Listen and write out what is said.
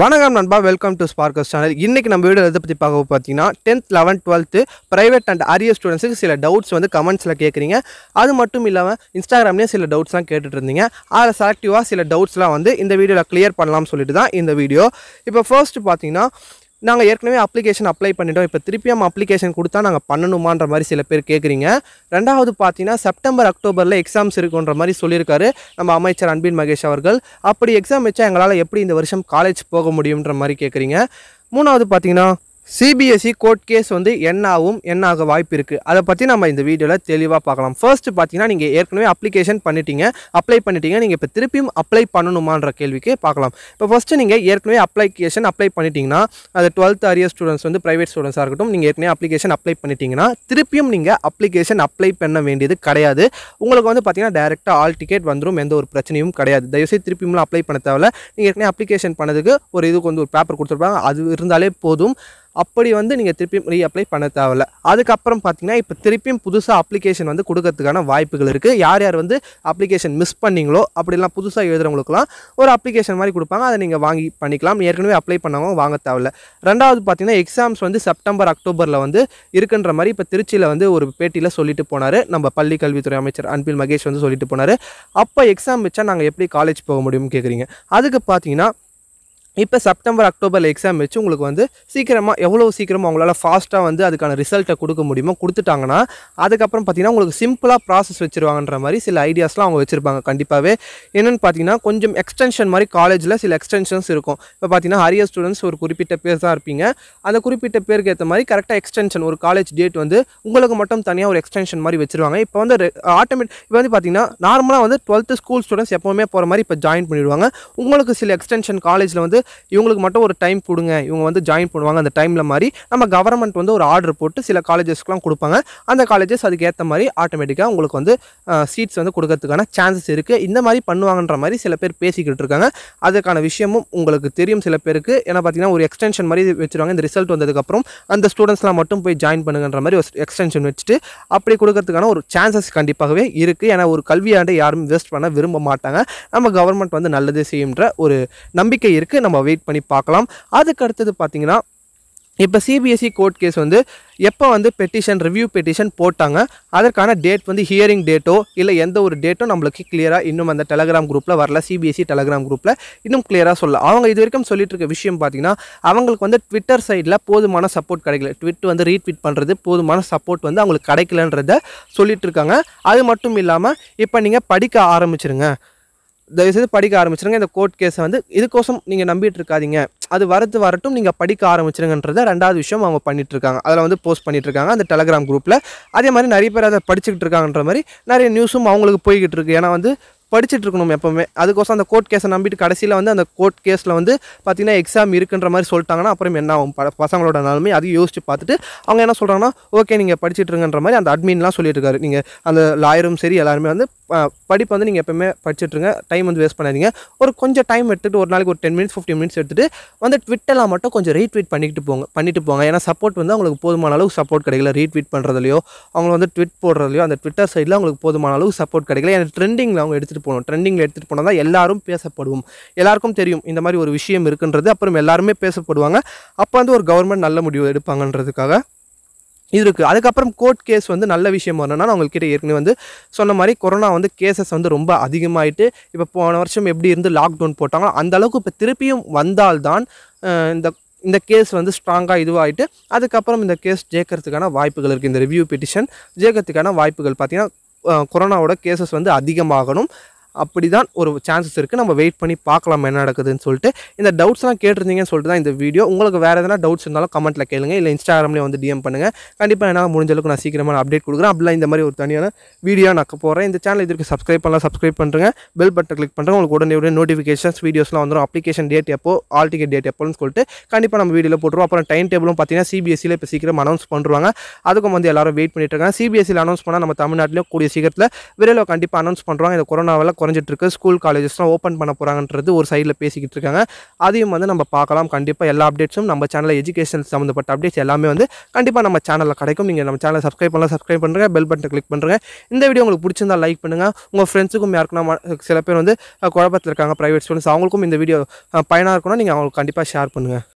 வணக்கம் நண்பா welcome to ஸ்பார்க்கஸ் channel இன்றைக்கி நம்ம வீடியோ எதை பற்றி பார்க்க பார்த்தீங்கன்னா tenth eleventh twelfth private and arrear ஸ்டூடெண்ட்ஸுக்கு சில டவுட்ஸ் வந்து கமெண்ட்ஸில் கேட்குறீங்க அது மட்டும் இல்லாமல் இன்ஸ்டாகிராம்லேயும் சில டவுட்ஸ்லாம் கேட்டுட்டு இருந்தீங்க அதில் செலக்டிவாக சில டவுட்ஸ்லாம் வந்து இந்த வீடியோவில் கிளியர் பண்ணலாம்னு சொல்லிட்டு தான் இந்த வீடியோ இப்போ ஃபர்ஸ்ட் பார்த்தீங்கன்னா நாங்கள் ஏற்கனவே அப்ளிகேஷன் அப்ளை பண்ணிட்டோம் இப்போ திருப்பியும் அப்ளிகேஷன் கொடுத்தா நாங்கள் பண்ணணுமான்ற மாதிரி சில பேர் கேட்குறீங்க ரெண்டாவது பார்த்தீங்கன்னா செப்டம்பர் அக்டோபரில் எக்ஸாம்ஸ் இருக்குன்ற மாதிரி சொல்லியிருக்காரு நம்ம அமைச்சர் அன்பின் மகேஷ் அவர்கள் அப்படி எக்ஸாம் வச்சா எங்களால் எப்படி இந்த வருஷம் காலேஜ் போக முடியுன்ற மாதிரி கேட்குறீங்க மூணாவது பார்த்தீங்கன்னா சிபிஎஸ்சி கோர்ட் கேஸ் வந்து என்ன ஆகும் என்ன ஆக வாய்ப்பு இருக்குது அதை பற்றி நம்ம இந்த வீடியோவில் தெளிவாக பார்க்கலாம் ஃபர்ஸ்ட் பார்த்தீங்கன்னா நீங்கள் ஏற்கனவே அப்ளிகேஷன் பண்ணிட்டீங்க அப்ளை பண்ணிட்டீங்க நீங்கள் இப்போ திருப்பியும் அப்ளை பண்ணணுமான்ற கேள்விக்கு பார்க்கலாம் இப்போ ஃபஸ்ட்டு நீங்கள் ஏற்கனவே அப்ளிகேஷன் அப்ளை பண்ணிட்டீங்கன்னா அது டுவெல்த் அரியர் ஸ்டூடெண்ட்ஸ் வந்து ப்ரைவேட் ஸ்டூடெண்ட்ஸாக இருக்கட்டும் நீங்கள் ஏற்கனவே அப்ளிகேஷன் அப்ளை பண்ணிட்டீங்கன்னா திருப்பியும் நீங்கள் அப்ளிகேஷன் அப்ளை பண்ண வேண்டியது கிடையாது உங்களுக்கு வந்து பார்த்தீங்கன்னா டேரெக்டாக ஆல் டிக்கெட் வந்துடும் எந்த ஒரு பிரச்சனையும் கிடையாது தயவுசெய்து திருப்பியும்லாம் அப்ளை பண்ண தேவையில்ல நீங்கள் ஏற்கனவே அப்ளிகேஷன் பண்ணதுக்கு ஒரு இதுக்கு வந்து ஒரு பேப்பர் கொடுத்துருப்பாங்க அது இருந்தாலே போதும் அப்படி வந்து நீங்கள் திருப்பியும் ரீஅப்ளை பண்ண தேவையில்ல அதுக்கப்புறம் பார்த்தீங்கன்னா இப்போ திருப்பியும் புதுசாக அப்ளிகேஷன் வந்து கொடுக்கறதுக்கான வாய்ப்புகள் இருக்குது யார் யார் வந்து அப்ளிகேஷன் மிஸ் பண்ணிங்களோ அப்படிலாம் புதுசாக எழுதுறவங்களுக்குலாம் ஒரு அப்ளிகேஷன் மாதிரி கொடுப்பாங்க அதை நீங்கள் வாங்கி பண்ணிக்கலாம் ஏற்கனவே அப்ளை பண்ணவங்க வாங்க தேவையில்ல ரெண்டாவது பார்த்தீங்கன்னா எக்ஸாம்ஸ் வந்து செப்டம்பர் அக்டோபரில் வந்து இருக்குன்ற மாதிரி இப்போ திருச்சியில் வந்து ஒரு பேட்டியில் சொல்லிட்டு போனார் நம்ம பள்ளி கல்வித்துறை அமைச்சர் அன்பில் மகேஷ் வந்து சொல்லிட்டு போனார் அப்போ எக்ஸாம் வச்சா நாங்கள் எப்படி காலேஜ் போக முடியும்னு கேட்குறீங்க அதுக்கு பார்த்தீங்கன்னா இப்போ செப்டம்பர் அக்டோபரில் எக்ஸாம் வச்சு உங்களுக்கு வந்து சீக்கிரமாக எவ்வளோ சீக்கிரமாக அவங்களால ஃபாஸ்ட்டாக வந்து அதுக்கான ரிசல்ட்டை கொடுக்க முடியுமோ கொடுத்துட்டாங்கன்னா அதுக்கப்புறம் பார்த்திங்கன்னா உங்களுக்கு சிம்பிளாக ப்ராசஸ் வச்சுருவாங்கன்ற மாதிரி சில ஐடியாஸ்லாம் அவங்க வச்சுருப்பாங்க கண்டிப்பாகவே என்னென்னு பார்த்தீங்கன்னா கொஞ்சம் எக்ஸ்டென்ஷன் மாதிரி காலேஜில் சில எக்ஸ்டென்ஷன்ஸ் இருக்கும் இப்போ பார்த்தீங்கன்னா ஹரியர் ஸ்டூடெண்ட்ஸ் ஒரு குறிப்பிட்ட பேர் தான் இருப்பீங்க அந்த குறிப்பிட்ட பேருக்கு ஏற்ற மாதிரி கரெக்டாக எக்ஸ்டென்ஷன் ஒரு காலேஜ் டேட் வந்து உங்களுக்கு மட்டும் தனியாக ஒரு எக்ஸ்டென்ஷன் மாதிரி வச்சுருவாங்க இப்போ வந்து ஆட்டோமேட் இப்போ வந்து பார்த்தீங்கன்னா நார்மலாக வந்து டுவெல்த்து ஸ்கூல் ஸ்டூடெண்ட்ஸ் எப்போவுமே போகிற மாதிரி இப்போ ஜாயின் பண்ணிடுவாங்க உங்களுக்கு சில எக்ஸ்டென்ஷன் காலேஜில் வந்து இவங்களுக்கு மட்டும் ஒரு டைம் கொடுங்க இவங்க வந்து ஜாயின் பண்ணுவாங்க அந்த டைமில் மாதிரி நம்ம கவர்மெண்ட் வந்து ஒரு ஆர்டர் போட்டு சில காலேஜஸ்க்குலாம் கொடுப்பாங்க அந்த காலேஜஸ் அதுக்கு ஏற்ற மாதிரி ஆட்டோமேட்டிக்காக உங்களுக்கு வந்து சீட்ஸ் வந்து கொடுக்கறதுக்கான சான்சஸ் இருக்குது இந்த மாதிரி பண்ணுவாங்கன்ற மாதிரி சில பேர் பேசிக்கிட்டு இருக்காங்க அதுக்கான விஷயமும் உங்களுக்கு தெரியும் சில பேருக்கு ஏன்னா பார்த்தீங்கன்னா ஒரு எக்ஸ்டென்ஷன் மாதிரி வச்சுருவாங்க இந்த ரிசல்ட் வந்ததுக்கப்புறம் அந்த ஸ்டூடெண்ட்ஸ்லாம் மட்டும் போய் ஜாயின் பண்ணுங்கன்ற மாதிரி ஒரு எக்ஸ்டென்ஷன் வச்சுட்டு அப்படி கொடுக்கறதுக்கான ஒரு சான்சஸ் கண்டிப்பாகவே இருக்குது ஏன்னா ஒரு கல்வியாண்டை யாரும் வேஸ்ட் பண்ண விரும்ப மாட்டாங்க நம்ம கவர்மெண்ட் வந்து நல்லதே செய்யுன்ற ஒரு நம்பிக்கை இருக்குது நம்ம நம்ம வெயிட் பண்ணி பார்க்கலாம் அதுக்கு அடுத்தது பார்த்தீங்கன்னா இப்போ சிபிஎஸ்சி கோர்ட் கேஸ் வந்து எப்போ வந்து பெட்டிஷன் ரிவ்யூ பெட்டிஷன் போட்டாங்க அதற்கான டேட் வந்து ஹியரிங் டேட்டோ இல்லை எந்த ஒரு டேட்டோ நம்மளுக்கு கிளியராக இன்னும் அந்த டெலகிராம் குரூப்பில் வரல சிபிஎஸ்சி டெலகிராம் குரூப்பில் இன்னும் கிளியராக சொல்ல அவங்க இது வரைக்கும் சொல்லிட்டு இருக்க விஷயம் பார்த்தீங்கன்னா அவங்களுக்கு வந்து ட்விட்டர் சைடில் போதுமான சப்போர்ட் கிடைக்கல ட்விட் வந்து ரீட்விட் பண்ணுறது போதுமான சப்போர்ட் வந்து அவங்களுக்கு கிடைக்கலன்றத சொல்லிகிட்ருக்காங்க அது மட்டும் இல்லாமல் இப்போ நீங்கள் படிக்க ஆரம்பிச்சிருங்க தயவுசெய்து படிக்க ஆரம்பிச்சிருங்க இந்த கோர்ட் கேஸை வந்து இதுக்கோசம் நீங்கள் நம்பிட்டு இருக்காதீங்க அது வரது வரட்டும் நீங்கள் படிக்க ஆரம்பிச்சிருங்கன்றத ரெண்டாவது விஷயம் அவங்க பண்ணிட்டு இருக்காங்க அதில் வந்து போஸ்ட் பண்ணிட்டு இருக்காங்க அந்த டெலகிராம் குரூப்பில் அதே மாதிரி நிறைய பேர் அதை படிச்சுக்கிட்டு இருக்காங்கன்ற மாதிரி நிறைய நியூஸும் அவங்களுக்கு போய்கிட்டு இருக்கு ஏன்னா வந்து படிச்சுட்டு இருக்கணும் எப்போவுமே அதுக்கோசம் அந்த கோர்ட் கேஸை நம்பிட்டு கடைசியில் வந்து அந்த கோர்ட் கேஸில் வந்து பார்த்திங்கன்னா எக்ஸாம் இருக்குன்ற மாதிரி சொல்லிட்டாங்கன்னா அப்புறம் என்ன ஆகும் பசங்களோட நிலைமை அதையும் யோசிச்சு பார்த்துட்டு அவங்க என்ன சொல்கிறாங்கன்னா ஓகே நீங்கள் படிச்சுட்டு இருங்கன்ற மாதிரி அந்த அட்மின்லாம் சொல்லிட்டு இருக்காரு நீங்கள் அந்த லாயரும் சரி எல்லாருமே வந்து படிப்பு வந்து நீங்கள் எப்போவுமே படிச்சுட்ருங்க டைம் வந்து வேஸ்ட் பண்ணாதீங்க ஒரு கொஞ்சம் டைம் எடுத்துகிட்டு ஒரு நாளைக்கு ஒரு டென் மினிட்ஸ் ஃபிஃப்டின் மினிட்ஸ் எடுத்துகிட்டு வந்து ட்விட்டரில் மட்டும் கொஞ்சம் ரீட்வீட் பண்ணிட்டு போங்க பண்ணிட்டு போங்க ஏன்னா சப்போர்ட் வந்து அவங்களுக்கு போதுமான அளவுக்கு சப்போர்ட் கிடைக்கல ரீட்வீட் பண்ணுறதுலையோ அவங்க வந்து ட்விட் போடுறதுலையோ அந்த ட்விட்டர் சைடில் அவங்களுக்கு போதுமான அளவுக்கு சப்போர்ட் கிடைக்கல ஏன்னா ட்ரெண்டிங்கில் அவங்க எடுத்துகிட்டு எடுத்துகிட்டு போகணும் ட்ரெண்டிங்கில் எடுத்துகிட்டு போனால் தான் எல்லாரும் பேசப்படுவோம் எல்லாருக்கும் தெரியும் இந்த மாதிரி ஒரு விஷயம் இருக்குன்றது அப்புறம் எல்லாருமே பேசப்படுவாங்க அப்போ வந்து ஒரு கவர்மெண்ட் நல்ல முடிவு எடுப்பாங்கன்றதுக்காக இது இருக்குது அதுக்கப்புறம் கோர்ட் கேஸ் வந்து நல்ல விஷயம் வரணும்னா அவங்கக்கிட்ட ஏற்கனவே வந்து சொன்ன மாதிரி கொரோனா வந்து கேசஸ் வந்து ரொம்ப அதிகமாகிட்டு இப்போ போன வருஷம் எப்படி இருந்து லாக்டவுன் போட்டாங்களோ அந்தளவுக்கு இப்போ திருப்பியும் வந்தால்தான் இந்த இந்த கேஸ் வந்து ஸ்ட்ராங்காக இதுவாகிட்டு அதுக்கப்புறம் இந்த கேஸ் ஜெயிக்கிறதுக்கான வாய்ப்புகள் இருக்குது இந்த ரிவ்யூ பெட்டிஷன் ஜெயிக்கிறதுக்கான வாய்ப்புகள் பார்த்திங்கன்னா கொரோனாவோட கேசஸ் வந்து அதிகமாகணும் அப்படி தான் ஒரு சான்சஸ் இருக்குது நம்ம வெயிட் பண்ணி பார்க்கலாம் என்ன நடக்குதுன்னு சொல்லிட்டு இந்த டவுட்ஸ்லாம் கேட்டிருந்தீங்கன்னு சொல்லிட்டு தான் இந்த வீடியோ உங்களுக்கு வேறு எதனா டவுட்ஸ் இருந்தாலும் கமெண்ட்டில் கேளுங்க இல்லை இன்ஸ்டாகிராம்லேயே வந்து டிஎம் பண்ணுங்கள் கண்டிப்பாக என்னால் முடிஞ்சளவுக்கு நான் சீக்கிரமாக அப்டேட் கொடுக்குறேன் அப்படிலாம் இந்த மாதிரி ஒரு தனியான வீடியோ நான் போகிறேன் இந்த சேனல் இதற்கு சப்ஸ்கிரைப் பண்ணலாம் சப்ஸ்கிரைப் பண்ணுறேன் பெல் பட்டன் கிளிக் பண்ணுறேன் உங்களுக்கு உடனே உடனே நோட்டிஃபிகேஷன்ஸ் வீடியோஸ்லாம் வந்துடும் அப்ளிகேஷன் டேட் எப்போ ஆல் டிக்கெட் டேட் எப்போன்னு சொல்லிட்டு கண்டிப்பாக நம்ம வீடியோவில் போட்டுருவோம் அப்புறம் டைம் டேபிளும் பார்த்தீங்கன்னா சிபிஎஸ்சியில் இப்போ சீக்கிரம் அனௌன்ஸ் பண்ணுவாங்க அதுக்கும் வந்து எல்லாரும் வெயிட் பண்ணிட்டு இருக்காங்க சிபிஎஸ்சியில் அனௌன்ஸ் பண்ணால் நம்ம தமிழ்நாட்டிலேயும் கூடிய சீக்கிரத்தில் விரைவில் கண்டிப்பாக அனௌன்ஸ் பண்ணுறாங்க இந்த கொரோனாவில் இருக்கு ஸ்கூல் காலேஜஸ்லாம் ஓப்பன் பண்ண போகிறாங்கன்றது ஒரு சைடில் பேசிக்கிட்டு இருக்காங்க அதையும் வந்து நம்ம பார்க்கலாம் கண்டிப்பாக எல்லா அப்டேட்ஸும் நம்ம சேனலில் எஜுகேஷன் சம்மந்தப்பட்ட அப்டேட்ஸ் எல்லாமே வந்து கண்டிப்பாக நம்ம சேனலில் கிடைக்கும் நீங்கள் நம்ம சேனலை சப்ஸ்கிரைப் பண்ணலாம் சப்ஸ்கிரைப் பண்ணுங்க பெல் பட்டன் கிளிக் பண்ணுறேங்க இந்த வீடியோ உங்களுக்கு பிடிச்சிருந்தா லைக் பண்ணுங்கள் உங்கள் ஃப்ரெண்ட்ஸுக்கும் யாருக்குன்னா சில பேர் வந்து குழப்பத்தில் இருக்காங்க ப்ரைவேட் ஸ்டூடெண்ட்ஸ் அவங்களுக்கும் இந்த வீடியோ பயனாக இருக்குன்னா நீங்கள் அவங்களுக்கு கண்டிப்பாக ஷேர் பண்ணுங்கள்